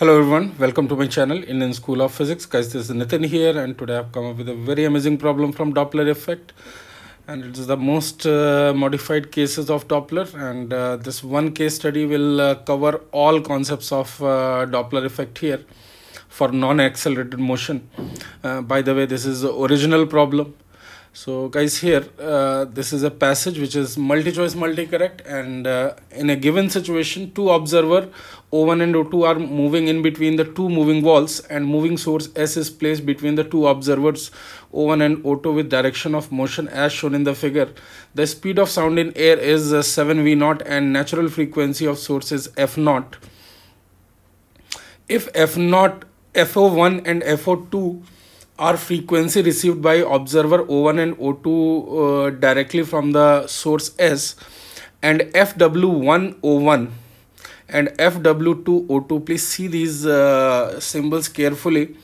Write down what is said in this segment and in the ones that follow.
Hello everyone, welcome to my channel Indian School of Physics. Guys, this is Nitin here and today I've come up with a very amazing problem from Doppler effect and it is the most uh, modified cases of Doppler and uh, this one case study will uh, cover all concepts of uh, Doppler effect here for non-accelerated motion. Uh, by the way, this is the original problem so guys here, uh, this is a passage which is multi-choice multi-correct and uh, in a given situation, two observer O1 and O2 are moving in between the two moving walls and moving source S is placed between the two observers O1 and O2 with direction of motion as shown in the figure. The speed of sound in air is 7V0 uh, and natural frequency of source is F0. If F0, FO1 and FO2 are frequency received by observer O1 and O2 uh, directly from the source S and FW1 O1 and FW2 O2 please see these uh, symbols carefully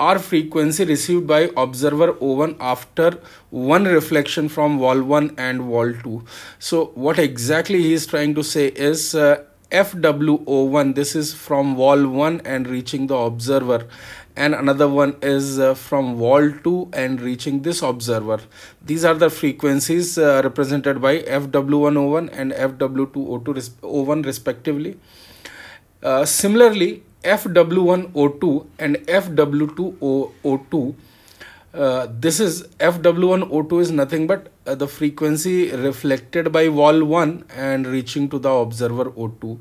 are frequency received by observer O1 after one reflection from wall 1 and wall 2. So what exactly he is trying to say is uh, FWO1 this is from wall 1 and reaching the observer and another one is uh, from wall 2 and reaching this observer these are the frequencies uh, represented by FW101 and FW201 respectively uh, similarly FW102 and FW202 uh, this is FW102 is nothing but uh, the frequency reflected by wall 1 and reaching to the observer O2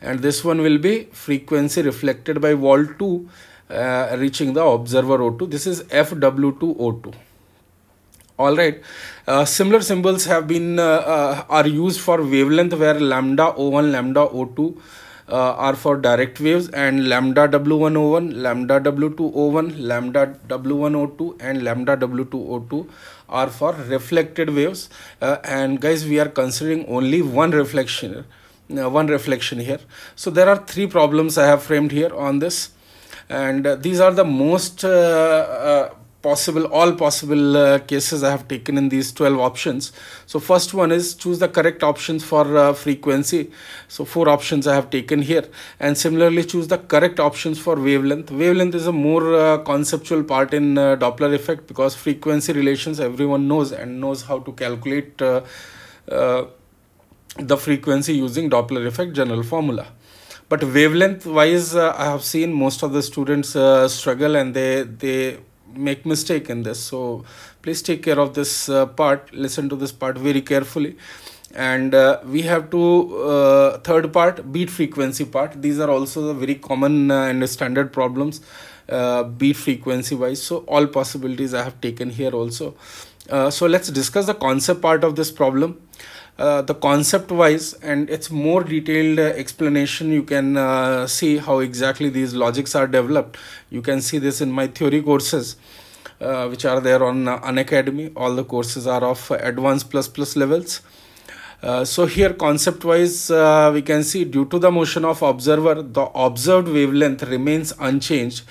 and this one will be frequency reflected by wall 2 uh, reaching the observer O2 this is FW2O2 all right uh, similar symbols have been uh, uh, are used for wavelength where lambda O1 lambda O2 uh, are for direct waves and lambda w101 lambda w201 lambda w102 and lambda w202 are for reflected waves uh, and guys we are considering only one reflection uh, one reflection here so there are three problems i have framed here on this and uh, these are the most uh, uh, possible all possible uh, cases I have taken in these 12 options. So first one is choose the correct options for uh, frequency. So four options I have taken here and similarly choose the correct options for wavelength. Wavelength is a more uh, conceptual part in uh, Doppler effect because frequency relations everyone knows and knows how to calculate uh, uh, the frequency using Doppler effect general formula but wavelength wise uh, i have seen most of the students uh, struggle and they they make mistake in this so please take care of this uh, part listen to this part very carefully and uh, we have to uh, third part beat frequency part these are also the very common uh, and standard problems uh, beat frequency wise so all possibilities i have taken here also uh, so let's discuss the concept part of this problem uh, the concept wise and it's more detailed uh, explanation you can uh, see how exactly these logics are developed you can see this in my theory courses uh, which are there on uh, unacademy all the courses are of advanced plus plus levels uh, so here concept wise uh, we can see due to the motion of observer the observed wavelength remains unchanged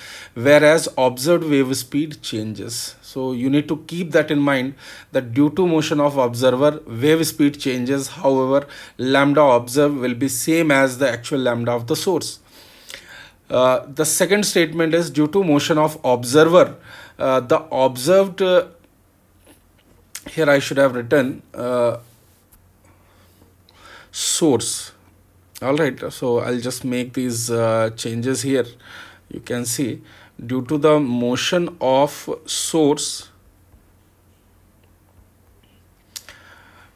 whereas observed wave speed changes so you need to keep that in mind that due to motion of observer wave speed changes however lambda observed will be same as the actual lambda of the source uh, the second statement is due to motion of observer uh, the observed uh, here I should have written source all right so i'll just make these uh, changes here you can see due to the motion of source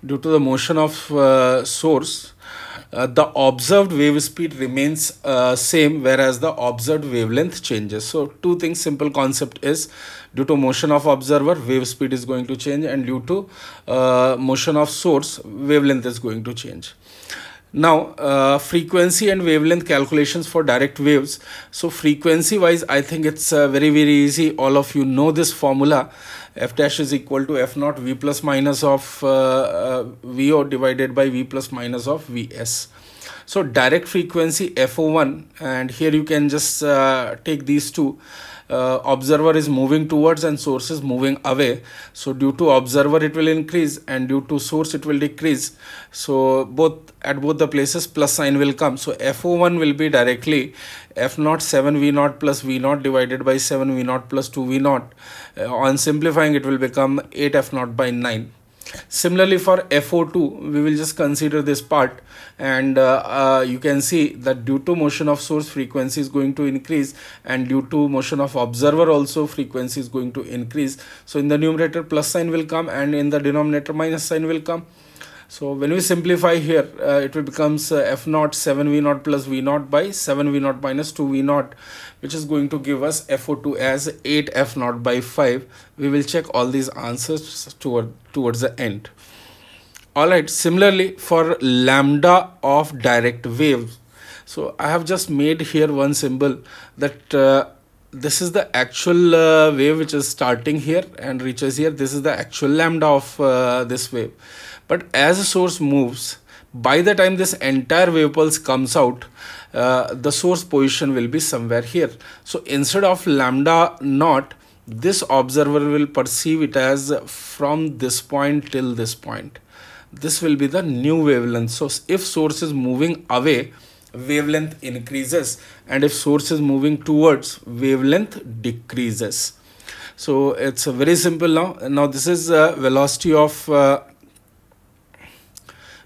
due to the motion of uh, source uh, the observed wave speed remains uh, same whereas the observed wavelength changes so two things simple concept is due to motion of observer wave speed is going to change and due to uh, motion of source wavelength is going to change now, uh, frequency and wavelength calculations for direct waves. So frequency wise, I think it's uh, very, very easy. All of you know this formula. F dash is equal to F naught V plus minus of uh, uh VO divided by V plus minus of VS. So direct frequency FO1 and here you can just uh, take these two uh, observer is moving towards and source is moving away so due to observer it will increase and due to source it will decrease so both at both the places plus sign will come so fo1 will be directly f naught 7 v naught plus v naught divided by 7 v naught plus 2 v naught uh, on simplifying it will become 8 f naught by 9 Similarly for FO2, we will just consider this part and uh, uh, you can see that due to motion of source frequency is going to increase and due to motion of observer also frequency is going to increase. So in the numerator plus sign will come and in the denominator minus sign will come. So when we simplify here, uh, it will becomes uh, f naught 7 v naught plus v naught by 7 v naught minus 2 v naught, which is going to give us FO2 as 8 f naught by 5. We will check all these answers toward towards the end. All right. Similarly, for lambda of direct wave. So I have just made here one symbol that uh, this is the actual uh, wave which is starting here and reaches here. This is the actual lambda of uh, this wave but as the source moves by the time this entire wave pulse comes out uh, the source position will be somewhere here so instead of lambda naught this observer will perceive it as from this point till this point this will be the new wavelength so if source is moving away wavelength increases and if source is moving towards wavelength decreases so it's very simple now now this is uh, velocity of uh,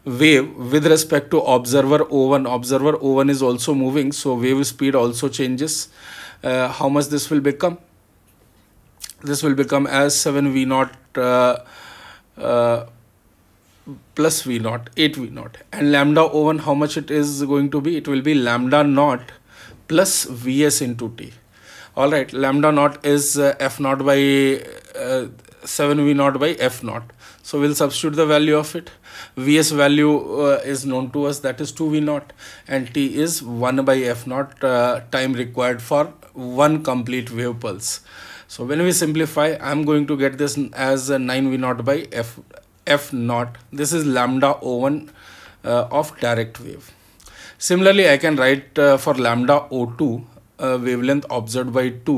wave with respect to observer O1. Observer O1 is also moving, so wave speed also changes. Uh, how much this will become? This will become as 7 V naught uh, uh, plus V 0 8 V 0 And lambda O1, how much it is going to be? It will be lambda naught plus Vs into T. Alright, lambda naught is uh, F 0 by 7 V 0 by F 0 so we'll substitute the value of it vs value uh, is known to us that is 2v naught and t is 1 by f naught uh, time required for one complete wave pulse so when we simplify i'm going to get this as 9v naught by f f naught this is lambda o1 uh, of direct wave similarly i can write uh, for lambda o2 uh, wavelength observed by 2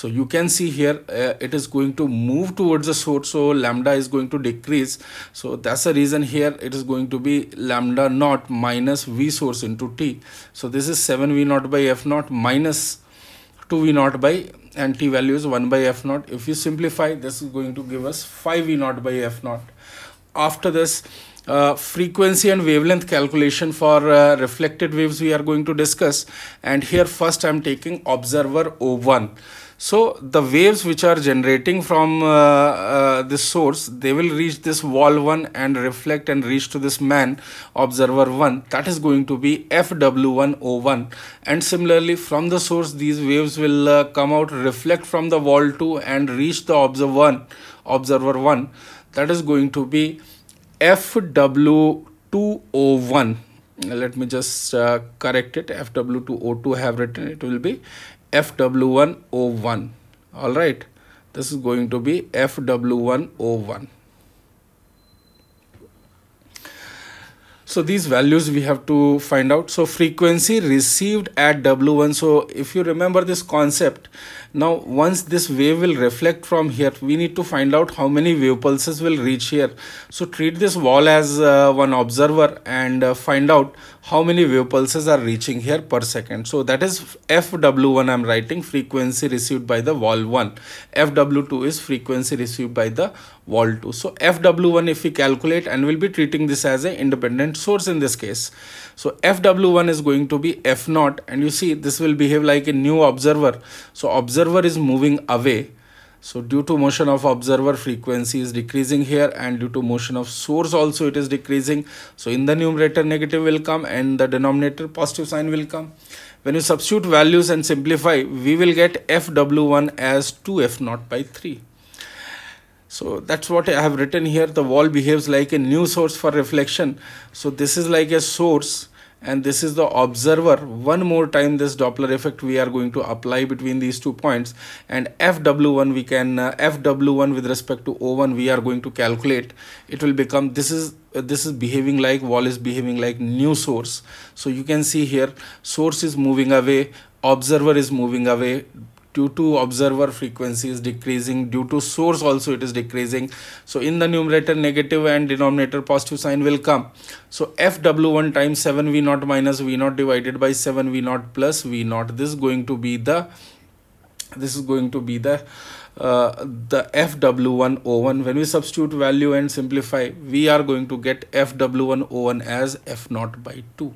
so you can see here uh, it is going to move towards the source so lambda is going to decrease so that's the reason here it is going to be lambda naught minus v source into t so this is 7 v naught by f naught minus 2 v naught by and t value is 1 by f naught if you simplify this is going to give us 5 v naught by f naught after this uh, frequency and wavelength calculation for uh, reflected waves we are going to discuss and here first I'm taking observer O1. So the waves which are generating from uh, uh, this source they will reach this wall 1 and reflect and reach to this man observer 1 that is going to be FW1O1 and similarly from the source these waves will uh, come out reflect from the wall 2 and reach the observer 1 observer 1 that is going to be FW201 let me just uh, correct it FW202 have written it will be FW101 all right this is going to be FW101 So these values we have to find out. So frequency received at W1. So if you remember this concept, now once this wave will reflect from here, we need to find out how many wave pulses will reach here. So treat this wall as uh, one observer and uh, find out how many wave pulses are reaching here per second. So that is FW1 I'm writing frequency received by the wall 1. FW2 is frequency received by the wall 2. So FW1 if we calculate and we'll be treating this as an independent source in this case. So FW1 is going to be F0 and you see this will behave like a new observer. So observer is moving away. So due to motion of observer frequency is decreasing here and due to motion of source also it is decreasing. So in the numerator negative will come and the denominator positive sign will come. When you substitute values and simplify, we will get FW1 as 2F0 by 3. So that's what I have written here. The wall behaves like a new source for reflection. So this is like a source and this is the observer one more time this doppler effect we are going to apply between these two points and fw1 we can uh, fw1 with respect to o1 we are going to calculate it will become this is uh, this is behaving like wall is behaving like new source so you can see here source is moving away observer is moving away due to observer frequency is decreasing due to source also it is decreasing so in the numerator negative and denominator positive sign will come so fw1 times 7 v naught minus v naught divided by 7 v naught plus v naught this is going to be the this is going to be the uh, the fw1o1 when we substitute value and simplify we are going to get fw1o1 as f naught by 2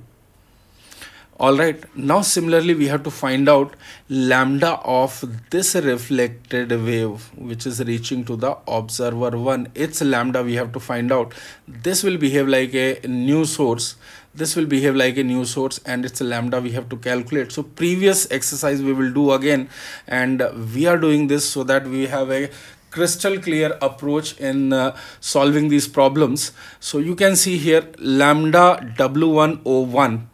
all right now similarly we have to find out lambda of this reflected wave which is reaching to the observer one its lambda we have to find out this will behave like a new source this will behave like a new source and its lambda we have to calculate so previous exercise we will do again and we are doing this so that we have a crystal clear approach in uh, solving these problems so you can see here lambda w101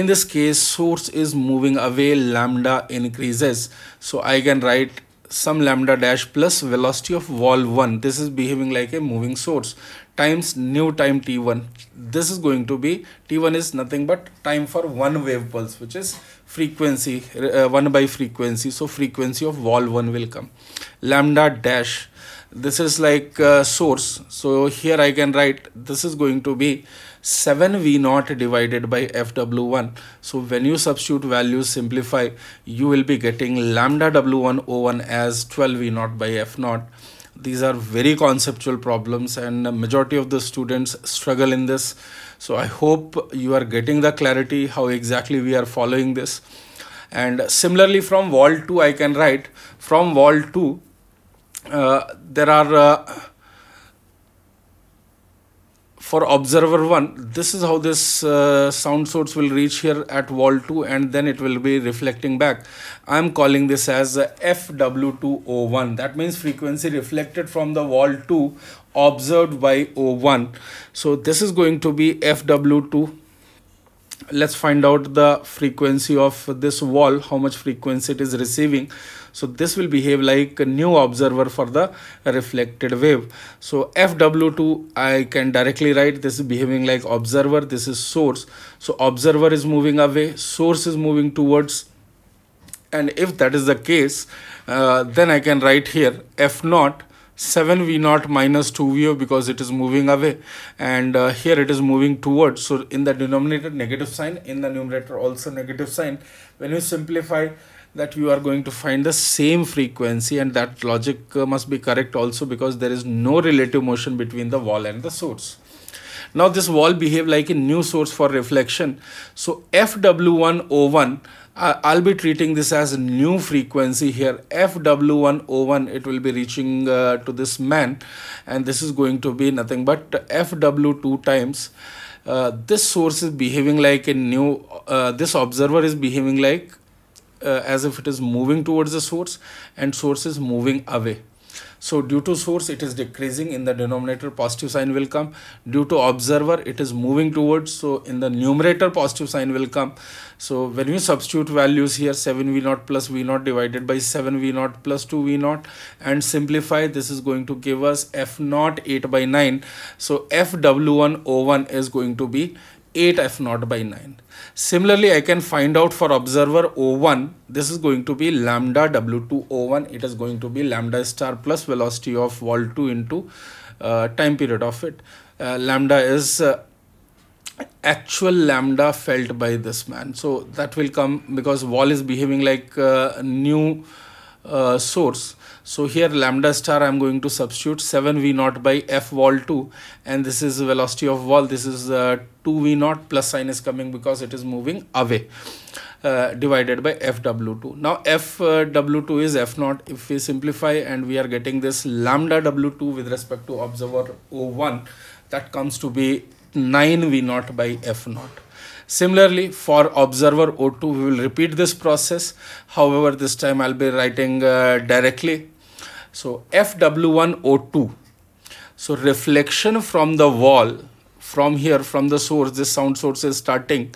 in this case source is moving away lambda increases so i can write some lambda dash plus velocity of wall 1 this is behaving like a moving source times new time t1 this is going to be t1 is nothing but time for one wave pulse which is frequency uh, 1 by frequency so frequency of wall 1 will come lambda dash this is like source so here i can write this is going to be 7v naught divided by fw1 so when you substitute values simplify you will be getting lambda w1 o1 as 12v naught by f naught these are very conceptual problems and majority of the students struggle in this so i hope you are getting the clarity how exactly we are following this and similarly from wall 2 i can write from wall 2 uh, there are uh, for observer 1 this is how this uh, sound source will reach here at wall 2 and then it will be reflecting back i'm calling this as fw201 that means frequency reflected from the wall 2 observed by o1 so this is going to be fw2 let's find out the frequency of this wall how much frequency it is receiving so this will behave like a new observer for the reflected wave so fw2 i can directly write this is behaving like observer this is source so observer is moving away source is moving towards and if that is the case uh, then i can write here f naught 7 v naught minus 2 v because it is moving away and uh, here it is moving towards so in the denominator negative sign in the numerator also negative sign when you simplify that you are going to find the same frequency and that logic uh, must be correct also because there is no relative motion between the wall and the source. Now this wall behave like a new source for reflection. So FW101, uh, I'll be treating this as a new frequency here. FW101, it will be reaching uh, to this man and this is going to be nothing but FW2 times. Uh, this source is behaving like a new, uh, this observer is behaving like uh, as if it is moving towards the source and source is moving away. So due to source, it is decreasing in the denominator, positive sign will come. Due to observer, it is moving towards. So in the numerator, positive sign will come. So when you substitute values here, 7V0 plus V0 divided by 7V0 plus 2V0 and simplify, this is going to give us F0 8 by 9. So FW1O1 is going to be 8 f naught by 9. Similarly, I can find out for observer O1, this is going to be lambda W2 O1. It is going to be lambda star plus velocity of wall 2 into uh, time period of it. Uh, lambda is uh, actual lambda felt by this man. So that will come because wall is behaving like a uh, new uh, source. So here lambda star I'm going to substitute 7v naught by f wall 2 and this is velocity of wall. This is uh, 2v naught plus sign is coming because it is moving away uh, divided by fw2. Now fw2 uh, is f naught. If we simplify and we are getting this lambda w2 with respect to observer O1 that comes to be 9v naught by f naught. Similarly, for observer O2, we will repeat this process. However, this time I'll be writing uh, directly so FW1O2. So reflection from the wall from here from the source this sound source is starting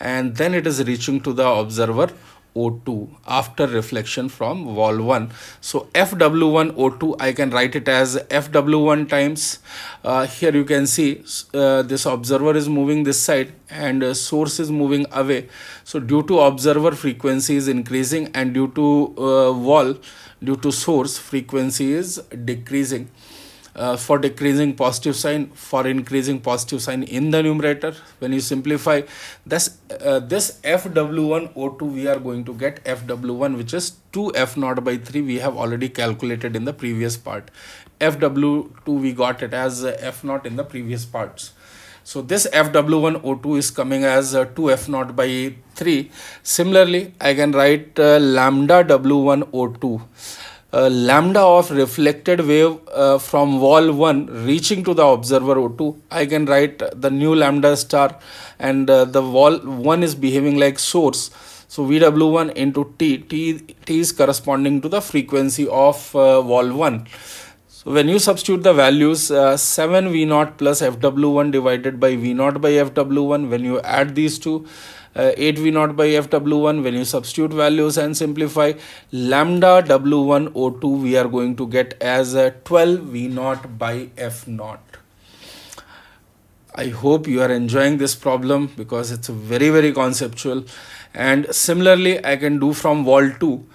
and then it is reaching to the observer O2 after reflection from wall 1. So FW1 O2 I can write it as FW1 times uh, here you can see uh, this observer is moving this side and uh, source is moving away. So due to observer frequency is increasing and due to uh, wall due to source frequency is decreasing uh, for decreasing positive sign for increasing positive sign in the numerator when you simplify this uh, this fw1o2 we are going to get fw1 which is 2f naught by 3 we have already calculated in the previous part fw2 we got it as uh, f naught in the previous parts so this fw1o2 is coming as 2f uh, naught by 3 similarly i can write uh, lambda w1o2 uh, lambda of reflected wave uh, from wall 1 reaching to the observer O2. I can write the new lambda star and uh, the wall 1 is behaving like source. So VW1 into T, T, T is corresponding to the frequency of uh, wall 1. So when you substitute the values uh, 7 V0 plus FW1 divided by V0 by FW1 when you add these two uh, 8 V0 by FW1 when you substitute values and simplify lambda W1 O2 we are going to get as a uh, 12 V0 by F0. I hope you are enjoying this problem because it's very very conceptual and similarly I can do from wall 2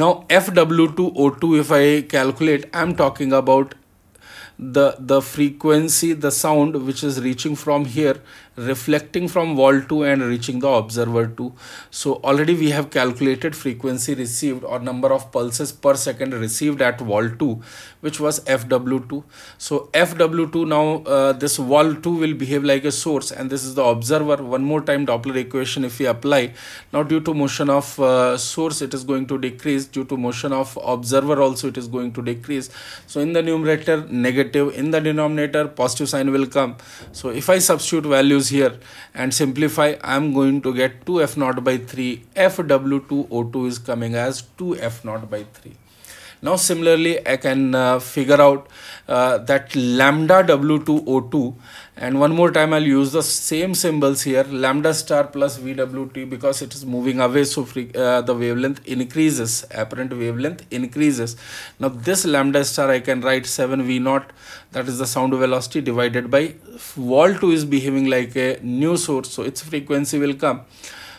now fw2o2 if i calculate i'm talking about the the frequency the sound which is reaching from here reflecting from wall two and reaching the observer two, So already we have calculated frequency received or number of pulses per second received at wall 2 which was FW2. So FW2 now uh, this wall 2 will behave like a source and this is the observer. One more time Doppler equation if we apply. Now due to motion of uh, source it is going to decrease due to motion of observer also it is going to decrease. So in the numerator negative in the denominator positive sign will come. So if I substitute values values here and simplify I'm going to get 2 f naught by 3 fw2o2 is coming as 2 f naught by 3 now similarly, I can uh, figure out uh, that lambda W2O2 and one more time I'll use the same symbols here lambda star plus VWT because it is moving away so uh, the wavelength increases apparent wavelength increases. Now this lambda star I can write 7V0 that is the sound velocity divided by wall 2 is behaving like a new source so its frequency will come.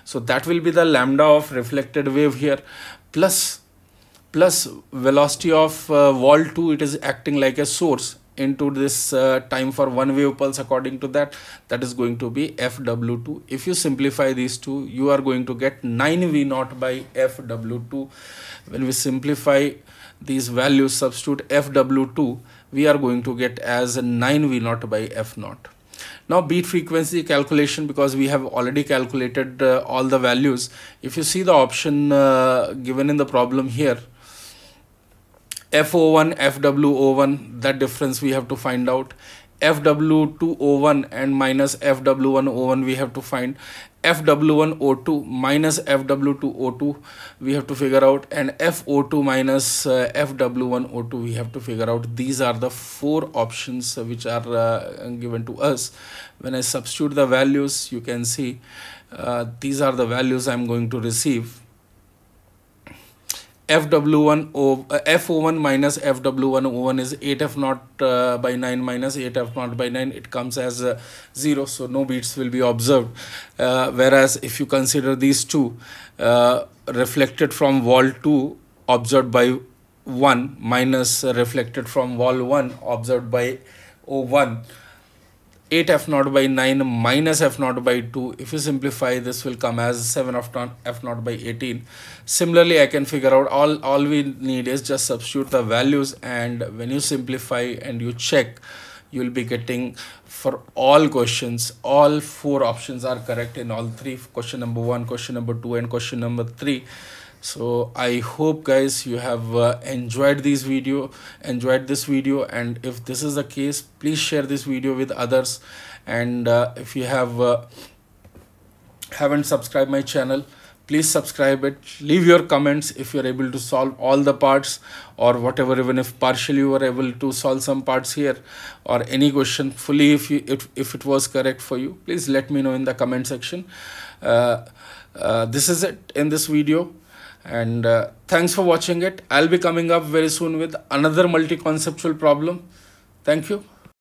So that will be the lambda of reflected wave here plus plus velocity of uh, wall 2 it is acting like a source into this uh, time for one wave pulse according to that that is going to be fw2 if you simplify these two you are going to get 9v naught by fw2 when we simplify these values substitute fw2 we are going to get as 9v naught by f naught now beat frequency calculation because we have already calculated uh, all the values. If you see the option uh, given in the problem here, FO1, FWO1, that difference we have to find out. FW201 and minus FW101 we have to find FW1O2 minus FW2O2 we have to figure out and FO2 minus uh, FW1O2 we have to figure out. These are the four options uh, which are uh, given to us. When I substitute the values you can see uh, these are the values I'm going to receive fw1 one o uh, F O one minus fw1 o1 is 8f 0 uh, by 9 minus 8f 8f0 by 9 it comes as uh, 0 so no beats will be observed uh, whereas if you consider these two uh, reflected from wall 2 observed by 1 minus reflected from wall 1 observed by o1 8 f naught by 9 minus f naught by 2 if you simplify this will come as 7 of f naught by 18 similarly i can figure out all all we need is just substitute the values and when you simplify and you check you'll be getting for all questions all four options are correct in all three question number one question number two and question number three so i hope guys you have uh, enjoyed this video enjoyed this video and if this is the case please share this video with others and uh, if you have uh, haven't subscribed my channel please subscribe it leave your comments if you're able to solve all the parts or whatever even if partially you were able to solve some parts here or any question fully if you if, if it was correct for you please let me know in the comment section uh, uh, this is it in this video and uh, thanks for watching it i'll be coming up very soon with another multi-conceptual problem thank you